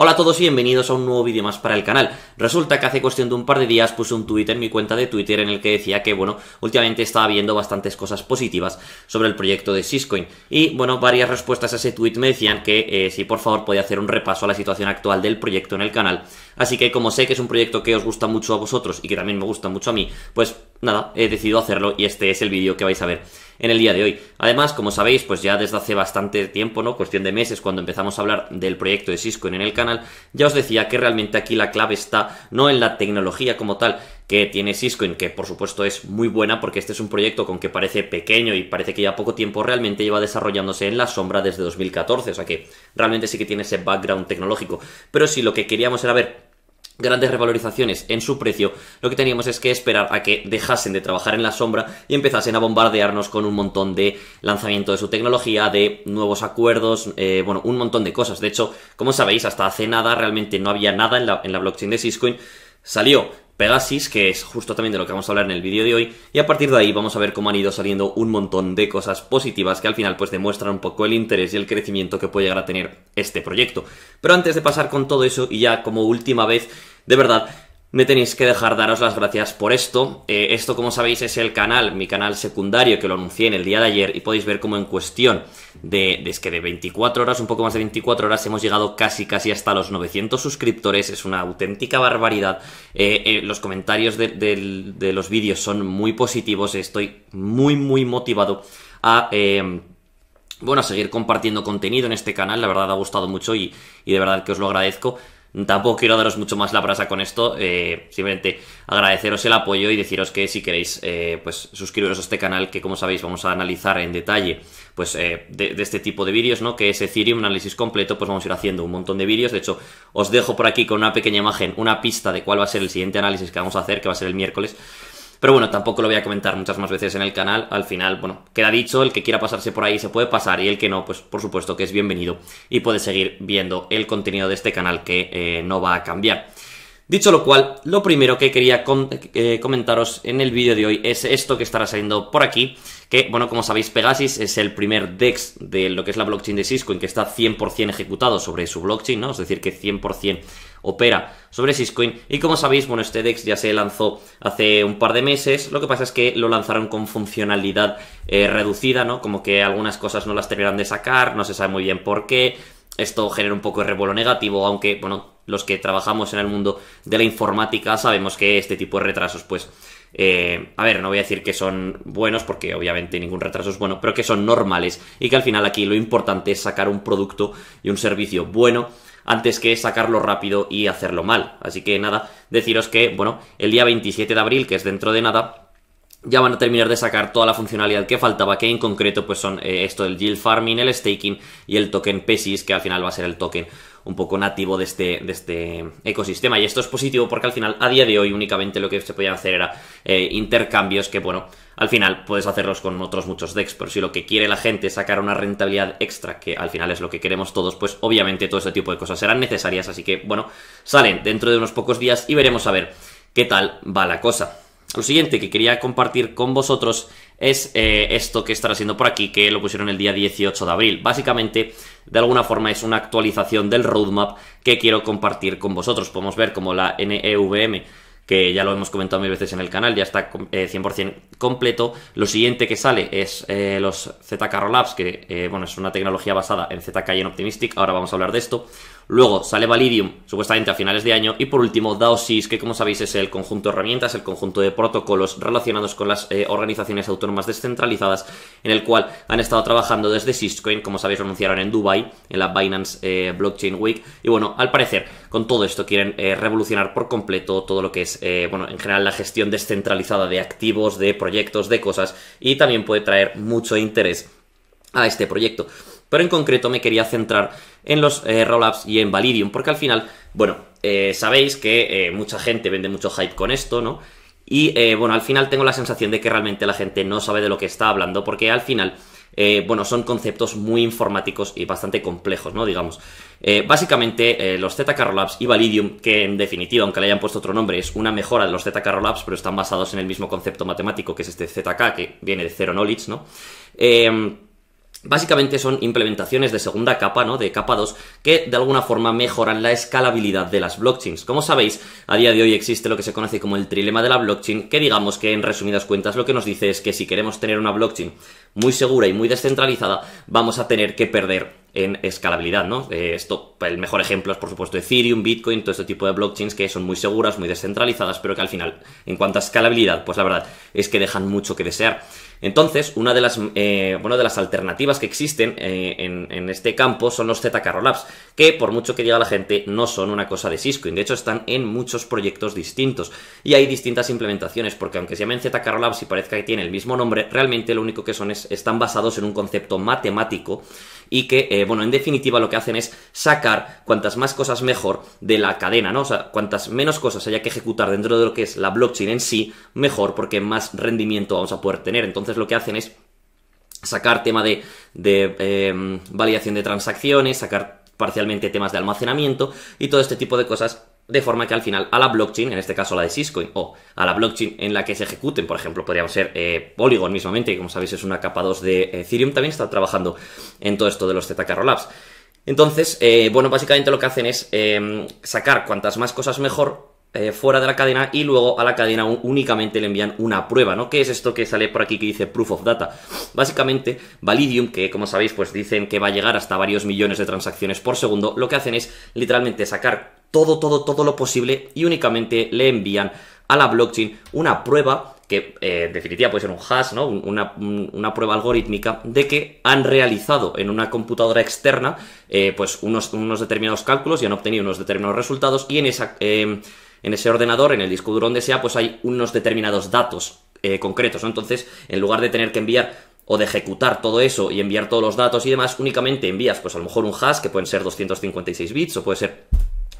Hola a todos y bienvenidos a un nuevo vídeo más para el canal. Resulta que hace cuestión de un par de días puse un tuit en mi cuenta de Twitter en el que decía que, bueno, últimamente estaba viendo bastantes cosas positivas sobre el proyecto de Syscoin. Y, bueno, varias respuestas a ese tuit me decían que eh, si por favor podía hacer un repaso a la situación actual del proyecto en el canal. Así que como sé que es un proyecto que os gusta mucho a vosotros y que también me gusta mucho a mí, pues nada, he decidido hacerlo y este es el vídeo que vais a ver en el día de hoy. Además, como sabéis, pues ya desde hace bastante tiempo, ¿no? Cuestión de meses, cuando empezamos a hablar del proyecto de Cisco en el canal, ya os decía que realmente aquí la clave está no en la tecnología como tal que tiene Cisco, en que por supuesto es muy buena, porque este es un proyecto con que parece pequeño y parece que ya poco tiempo realmente lleva desarrollándose en la sombra desde 2014, o sea que realmente sí que tiene ese background tecnológico. Pero si lo que queríamos era ver grandes revalorizaciones en su precio, lo que teníamos es que esperar a que dejasen de trabajar en la sombra y empezasen a bombardearnos con un montón de lanzamiento de su tecnología, de nuevos acuerdos, eh, bueno, un montón de cosas. De hecho, como sabéis, hasta hace nada realmente no había nada en la, blockchain de Syscoin. Salió Pegasus, que es justo también de lo que vamos a hablar en el vídeo de hoy, y a partir de ahí vamos a ver cómo han ido saliendo un montón de cosas positivas que al final pues demuestran un poco el interés y el crecimiento que puede llegar a tener este proyecto. Pero antes de pasar con todo eso y ya como última vez de verdad, me tenéis que dejar daros las gracias por esto. Eh, esto, como sabéis, es el canal, mi canal secundario, que lo anuncié en el día de ayer y podéis ver cómo en cuestión de, es que de 24 horas, un poco más de 24 horas, hemos llegado casi, casi hasta los 900 suscriptores. Es una auténtica barbaridad. Eh, eh, los comentarios de, los vídeos son muy positivos. Estoy muy, muy motivado a bueno, a seguir compartiendo contenido en este canal, la verdad ha gustado mucho y, de verdad que os lo agradezco. Tampoco quiero daros mucho más la brasa con esto, eh, simplemente agradeceros el apoyo y deciros que si queréis, eh, pues suscribiros a este canal que como sabéis vamos a analizar en detalle, pues eh, de, este tipo de vídeos, ¿no? Que es Ethereum, un análisis completo, pues vamos a ir haciendo un montón de vídeos, de hecho os dejo por aquí con una pequeña imagen, una pista de cuál va a ser el siguiente análisis que vamos a hacer, que va a ser el miércoles. Pero bueno, tampoco lo voy a comentar muchas más veces en el canal. Al final, bueno, queda dicho, el que quiera pasarse por ahí se puede pasar y el que no, pues por supuesto que es bienvenido y puede seguir viendo el contenido de este canal que eh, no va a cambiar. Dicho lo cual, lo primero que quería eh, comentaros en el vídeo de hoy es esto que estará saliendo por aquí que, bueno, como sabéis, Pegasus es el primer DEX de lo que es la blockchain de Syscoin que está 100% ejecutado sobre su blockchain, ¿no? Es decir, que 100% opera sobre Syscoin y como sabéis, bueno, este DEX ya se lanzó hace un par de meses, lo que pasa es que lo lanzaron con funcionalidad eh, reducida, ¿no? Como que algunas cosas no las terminaron de sacar, no se sabe muy bien por qué, esto genera un poco de revuelo negativo, aunque, bueno, los que trabajamos en el mundo de la informática sabemos que este tipo de retrasos, pues, eh, a ver, no voy a decir que son buenos, porque obviamente ningún retraso es bueno, pero que son normales y que al final aquí lo importante es sacar un producto y un servicio bueno antes que sacarlo rápido y hacerlo mal. Así que nada, deciros que, bueno, el día 27 de abril, que es dentro de nada, ya van a terminar de sacar toda la funcionalidad que faltaba, que en concreto pues son eh, esto del yield farming, el staking y el token PESIS, que al final va a ser el token un poco nativo de este, este ecosistema. Y esto es positivo porque al final, a día de hoy, únicamente lo que se podía hacer era eh, intercambios que, bueno, al final puedes hacerlos con otros muchos decks, pero si lo que quiere la gente es sacar una rentabilidad extra, que al final es lo que queremos todos, pues obviamente todo ese tipo de cosas serán necesarias, así que bueno, salen dentro de unos pocos días y veremos a ver qué tal va la cosa lo siguiente que quería compartir con vosotros es eh, esto que estará haciendo por aquí, que lo pusieron el día 18 de abril. Básicamente, de alguna forma es una actualización del roadmap que quiero compartir con vosotros. Podemos ver como la NEVM que ya lo hemos comentado mil veces en el canal, ya está 100% eh, completo. Lo siguiente que sale es eh, los ZK Rollups, que bueno, es una tecnología basada en ZK y en Optimistic, ahora vamos a hablar de esto. Luego sale Validium, supuestamente a finales de año. Y por último, Sys, que como sabéis es el conjunto de herramientas, el conjunto de protocolos relacionados con las eh, organizaciones autónomas descentralizadas, en el cual han estado trabajando desde Syscoin, como sabéis, anunciaron en Dubai, en la Binance eh, Blockchain Week. Y bueno, al parecer, con todo esto quieren eh, revolucionar por completo todo lo que es, bueno, en general la gestión descentralizada de activos, de proyectos, de cosas. Y también puede traer mucho interés a este proyecto. Pero en concreto me quería centrar en los eh, rollups y en Validium, porque al final, bueno, eh, sabéis que eh, mucha gente vende mucho hype con esto, ¿no? Y bueno, al final tengo la sensación de que realmente la gente no sabe de lo que está hablando, porque al final, bueno, son conceptos muy informáticos y bastante complejos, ¿no? Digamos. básicamente, los ZK Rollups y Validium, que en definitiva, aunque le hayan puesto otro nombre, es una mejora de los ZK Rollups, pero están basados en el mismo concepto matemático que es este ZK, que viene de Zero Knowledge, ¿no? Básicamente son implementaciones de segunda capa, ¿no? De capa 2, que de alguna forma mejoran la escalabilidad de las blockchains. Como sabéis, a día de hoy existe lo que se conoce como el trilema de la blockchain, que digamos que en resumidas cuentas lo que nos dice es que si queremos tener una blockchain muy segura y muy descentralizada, vamos a tener que perder en escalabilidad, ¿no? Eh, esto, el mejor ejemplo es, por supuesto, Ethereum, Bitcoin, todo este tipo de blockchains que son muy seguras, muy descentralizadas, pero que al final, en cuanto a escalabilidad, pues la verdad es que dejan mucho que desear. Entonces, una de las, eh, bueno, de las alternativas que existen eh, en, este campo son los ZK Rollups, que por mucho que diga la gente, no son una cosa de y De hecho, están en muchos proyectos distintos y hay distintas implementaciones, porque aunque se llamen ZK Rollups y parezca que tiene el mismo nombre, realmente lo único que son es están basados en un concepto matemático y que, eh, bueno, en definitiva lo que hacen es sacar cuantas más cosas mejor de la cadena, ¿no? O sea, cuantas menos cosas haya que ejecutar dentro de lo que es la blockchain en sí, mejor porque más rendimiento vamos a poder tener. Entonces lo que hacen es sacar tema de, em, validación de transacciones, sacar parcialmente temas de almacenamiento y todo este tipo de cosas de forma que al final a la blockchain, en este caso la de Syscoin, o a la blockchain en la que se ejecuten, por ejemplo, podríamos ser eh, Polygon mismamente, que como sabéis es una capa 2 de Ethereum, también está trabajando en todo esto de los ZK Rollups. Entonces, eh, bueno, básicamente lo que hacen es eh, sacar cuantas más cosas mejor eh, fuera de la cadena y luego a la cadena únicamente le envían una prueba, ¿no? ¿Qué es esto que sale por aquí que dice Proof of Data? Básicamente, Validium, que como sabéis, pues dicen que va a llegar hasta varios millones de transacciones por segundo, lo que hacen es literalmente sacar todo, todo, todo lo posible y únicamente le envían a la blockchain una prueba que eh, en definitiva puede ser un hash, ¿no? Una, prueba algorítmica de que han realizado en una computadora externa eh, pues unos, determinados cálculos y han obtenido unos determinados resultados y en esa... Em, en ese ordenador, en el disco duro donde sea, pues hay unos determinados datos eh, concretos, Entonces, en lugar de tener que enviar o de ejecutar todo eso y enviar todos los datos y demás, únicamente envías, pues a lo mejor un hash, que pueden ser 256 bits, o puede ser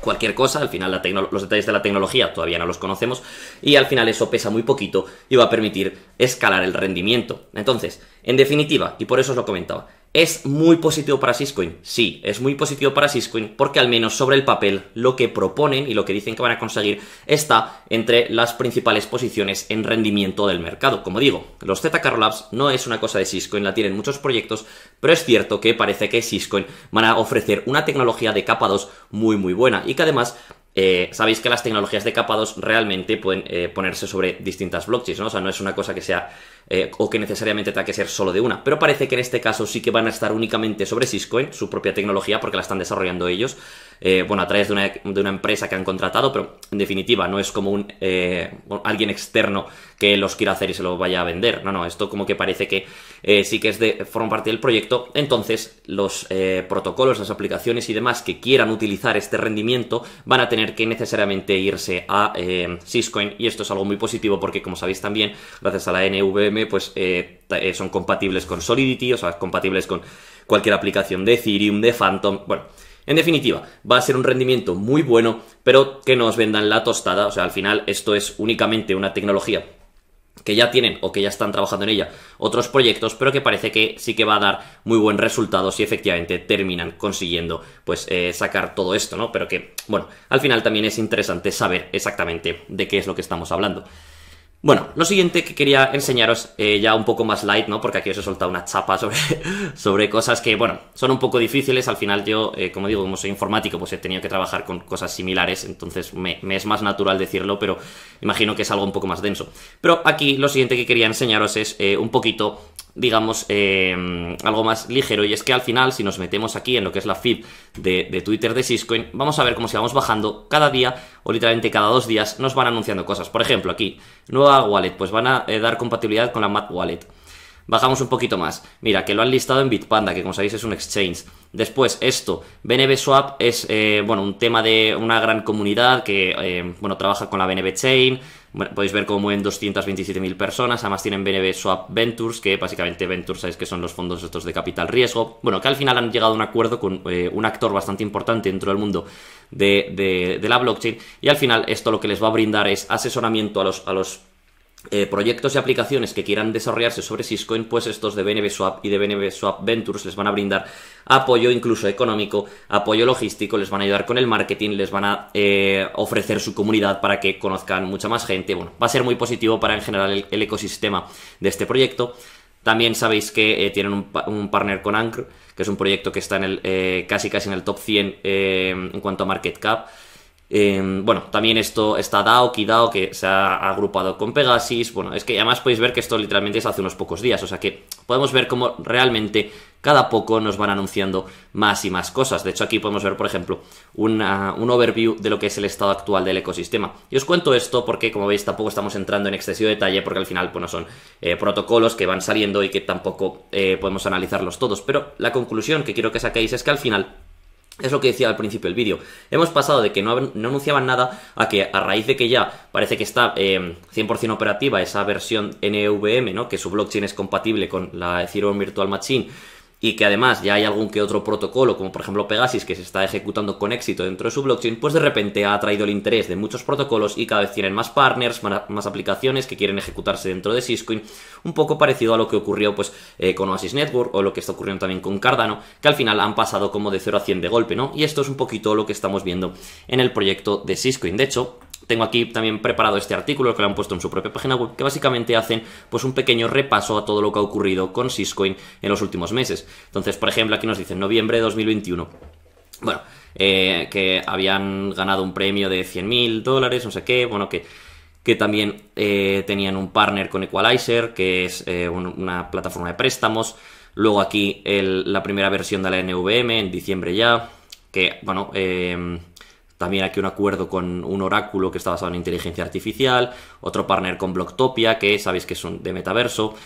cualquier cosa, al final los detalles de la tecnología todavía no los conocemos, y al final eso pesa muy poquito y va a permitir escalar el rendimiento. Entonces, en definitiva, y por eso os lo comentaba, ¿Es muy positivo para Syscoin? Sí, es muy positivo para Syscoin porque al menos sobre el papel lo que proponen y lo que dicen que van a conseguir está entre las principales posiciones en rendimiento del mercado. Como digo, los ZK Labs no es una cosa de Syscoin, la tienen muchos proyectos, pero es cierto que parece que Syscoin van a ofrecer una tecnología de capa 2 muy muy buena y que además eh, sabéis que las tecnologías de capa 2 realmente pueden eh, ponerse sobre distintas blockchains, ¿no? O sea, no es una cosa que sea eh, o que necesariamente tenga que ser solo de una. Pero parece que en este caso sí que van a estar únicamente sobre Syscoin, su propia tecnología, porque la están desarrollando ellos. Eh, bueno, a través de una, de una, empresa que han contratado, pero en definitiva no es como un eh, alguien externo que los quiera hacer y se los vaya a vender. No, no, esto como que parece que eh, sí que es de, forma parte del proyecto. Entonces, los protocolos, las aplicaciones y demás que quieran utilizar este rendimiento van a tener que necesariamente irse a Syscoin y esto es algo muy positivo porque, como sabéis también, gracias a la NVM, pues son compatibles con Solidity, o sea, compatibles con cualquier aplicación de Ethereum, de Phantom, bueno en definitiva, va a ser un rendimiento muy bueno, pero que nos vendan la tostada. O sea, al final esto es únicamente una tecnología que ya tienen o que ya están trabajando en ella otros proyectos, pero que parece que sí que va a dar muy buen resultado si efectivamente terminan consiguiendo pues eh, sacar todo esto, ¿no? Pero que, bueno, al final también es interesante saber exactamente de qué es lo que estamos hablando. Bueno, lo siguiente que quería enseñaros eh, ya un poco más light, ¿no? Porque aquí os he soltado una chapa sobre, sobre cosas que, bueno, son un poco difíciles. Al final yo, eh, como digo, como soy informático, pues he tenido que trabajar con cosas similares, entonces me, es más natural decirlo, pero imagino que es algo un poco más denso. Pero aquí lo siguiente que quería enseñaros es eh, un poquito digamos, em, algo más ligero. Y es que al final, si nos metemos aquí en lo que es la feed de, Twitter de Syscoin, vamos a ver cómo si vamos bajando cada día o literalmente cada dos días nos van anunciando cosas. Por ejemplo, aquí, nueva wallet, pues van a eh, dar compatibilidad con la Mat Wallet. Bajamos un poquito más. Mira, que lo han listado en Bitpanda, que como sabéis es un exchange. Después, esto, BNB Swap es, eh, bueno, un tema de una gran comunidad que, eh, bueno, trabaja con la BNB Chain. podéis ver cómo mueven 227.000 personas. Además tienen BNB Swap Ventures, que básicamente Ventures sabéis que son los fondos estos de capital riesgo. Bueno, que al final han llegado a un acuerdo con eh, un actor bastante importante dentro del mundo de, la blockchain. Y al final esto lo que les va a brindar es asesoramiento a los, a los eh, proyectos y aplicaciones que quieran desarrollarse sobre Syscoin, pues estos de BNB Swap y de BNB Swap Ventures les van a brindar apoyo incluso económico, apoyo logístico, les van a ayudar con el marketing, les van a eh, ofrecer su comunidad para que conozcan mucha más gente. Bueno, va a ser muy positivo para en general el, ecosistema de este proyecto. También sabéis que eh, tienen un, partner con Anchor, que es un proyecto que está en el, casi casi en el top 100 en cuanto a market cap. Em, bueno, también esto está DAO, KiDAO, que se ha agrupado con Pegasus. Bueno, es que además podéis ver que esto literalmente es hace unos pocos días. O sea que podemos ver cómo realmente cada poco nos van anunciando más y más cosas. De hecho, aquí podemos ver, por ejemplo, un overview de lo que es el estado actual del ecosistema. Y os cuento esto porque, como veis, tampoco estamos entrando en excesivo detalle, porque al final, bueno, son eh, protocolos que van saliendo y que tampoco eh, podemos analizarlos todos. Pero la conclusión que quiero que saquéis es que al final es lo que decía al principio del vídeo. Hemos pasado de que no, anunciaban nada a que a raíz de que ya parece que está 100% eh, operativa esa versión NVM, ¿no? que su blockchain es compatible con la Ethereum Virtual Machine y que además ya hay algún que otro protocolo, como por ejemplo Pegasus, que se está ejecutando con éxito dentro de su blockchain, pues de repente ha atraído el interés de muchos protocolos y cada vez tienen más partners, más aplicaciones que quieren ejecutarse dentro de Syscoin, un poco parecido a lo que ocurrió pues eh, con Oasis Network o lo que está ocurriendo también con Cardano, que al final han pasado como de 0 a 100 de golpe, ¿no? Y esto es un poquito lo que estamos viendo en el proyecto de Syscoin. De hecho, tengo aquí también preparado este artículo que lo han puesto en su propia página web, que básicamente hacen pues un pequeño repaso a todo lo que ha ocurrido con Syscoin en los últimos meses. Entonces, por ejemplo, aquí nos dicen noviembre de 2021. Bueno, eh, que habían ganado un premio de 100.000 dólares, no sé qué, bueno, que, que también eh, tenían un partner con Equalizer, que es eh, una plataforma de préstamos. Luego aquí la primera versión de la NVM en diciembre ya, que, bueno, eh, también aquí un acuerdo con un oráculo que está basado en inteligencia artificial, otro partner con Blocktopia, que sabéis que es un, de metaverso,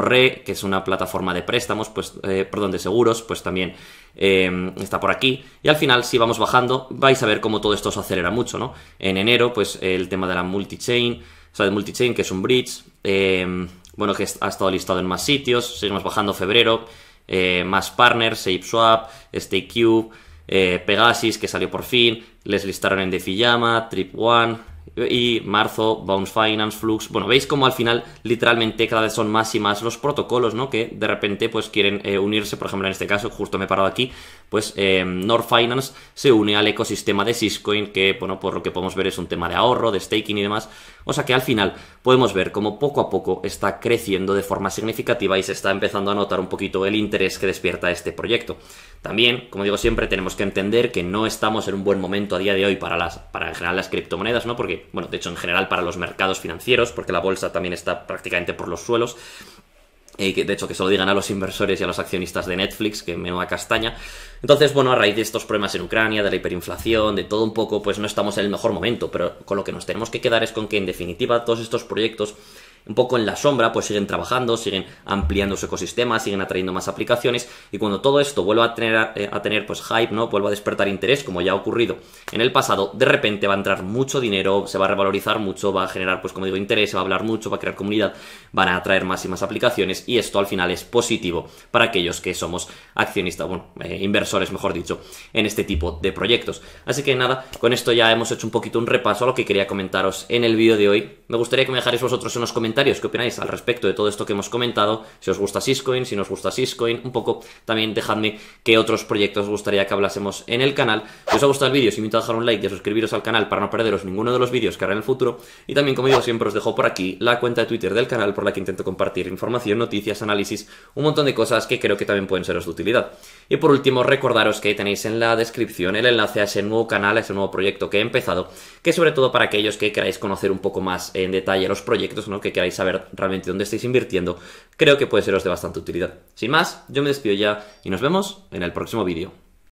re que es una plataforma de préstamos, pues, eh, perdón, de seguros, pues también eh, está por aquí. Y al final, si vamos bajando, vais a ver cómo todo esto se acelera mucho, ¿no? En enero, pues el tema de la multichain, o multichain, que es un bridge, eh, bueno, que ha estado listado en más sitios, seguimos bajando febrero, más partners, ShapeSwap, StakeCube, eh, Pegasus, que salió por fin, les listaron en The Trip One, y marzo, Bounce Finance, Flux. Bueno, veis como al final literalmente cada vez son más y más los protocolos, ¿no? Que de repente pues quieren eh, unirse, por ejemplo en este caso, justo me he parado aquí, pues eh, North Finance se une al ecosistema de Syscoin, que bueno, por lo que podemos ver es un tema de ahorro, de staking y demás. O sea que al final podemos ver como poco a poco está creciendo de forma significativa y se está empezando a notar un poquito el interés que despierta este proyecto. También, como digo siempre, tenemos que entender que no estamos en un buen momento a día de hoy para las, para en general las criptomonedas, ¿no? Porque bueno, de hecho en general para los mercados financieros, porque la bolsa también está prácticamente por los suelos. Y de hecho, que solo digan a los inversores y a los accionistas de Netflix, que a castaña. Entonces, bueno, a raíz de estos problemas en Ucrania, de la hiperinflación, de todo un poco, pues no estamos en el mejor momento, pero con lo que nos tenemos que quedar es con que, en definitiva, todos estos proyectos un poco en la sombra, pues siguen trabajando, siguen ampliando su ecosistema, siguen atrayendo más aplicaciones y cuando todo esto vuelva a tener, eh, a tener pues hype, ¿no? Vuelva a despertar interés, como ya ha ocurrido en el pasado, de repente va a entrar mucho dinero, se va a revalorizar mucho, va a generar, pues como digo, interés, se va a hablar mucho, va a crear comunidad, van a atraer más y más aplicaciones y esto al final es positivo para aquellos que somos accionistas, bueno, eh, inversores, mejor dicho, en este tipo de proyectos. Así que nada, con esto ya hemos hecho un poquito un repaso a lo que quería comentaros en el vídeo de hoy. Me gustaría que me dejaréis vosotros unos comentarios qué opináis al respecto de todo esto que hemos comentado, si os gusta Syscoin, si nos os gusta Syscoin, un poco también dejadme qué otros proyectos os gustaría que hablásemos en el canal. Si os ha gustado el vídeo, os invito a dejar un like y a suscribiros al canal para no perderos ninguno de los vídeos que hará en el futuro. Y también, como digo, siempre os dejo por aquí la cuenta de Twitter del canal por la que intento compartir información, noticias, análisis, un montón de cosas que creo que también pueden seros de utilidad. Y por último, recordaros que tenéis en la descripción el enlace a ese nuevo canal, a ese nuevo proyecto que he empezado, que sobre todo para aquellos que queráis conocer un poco más en detalle los proyectos ¿no? que y saber realmente dónde estáis invirtiendo, creo que puede seros de bastante utilidad. Sin más, yo me despido ya y nos vemos en el próximo vídeo.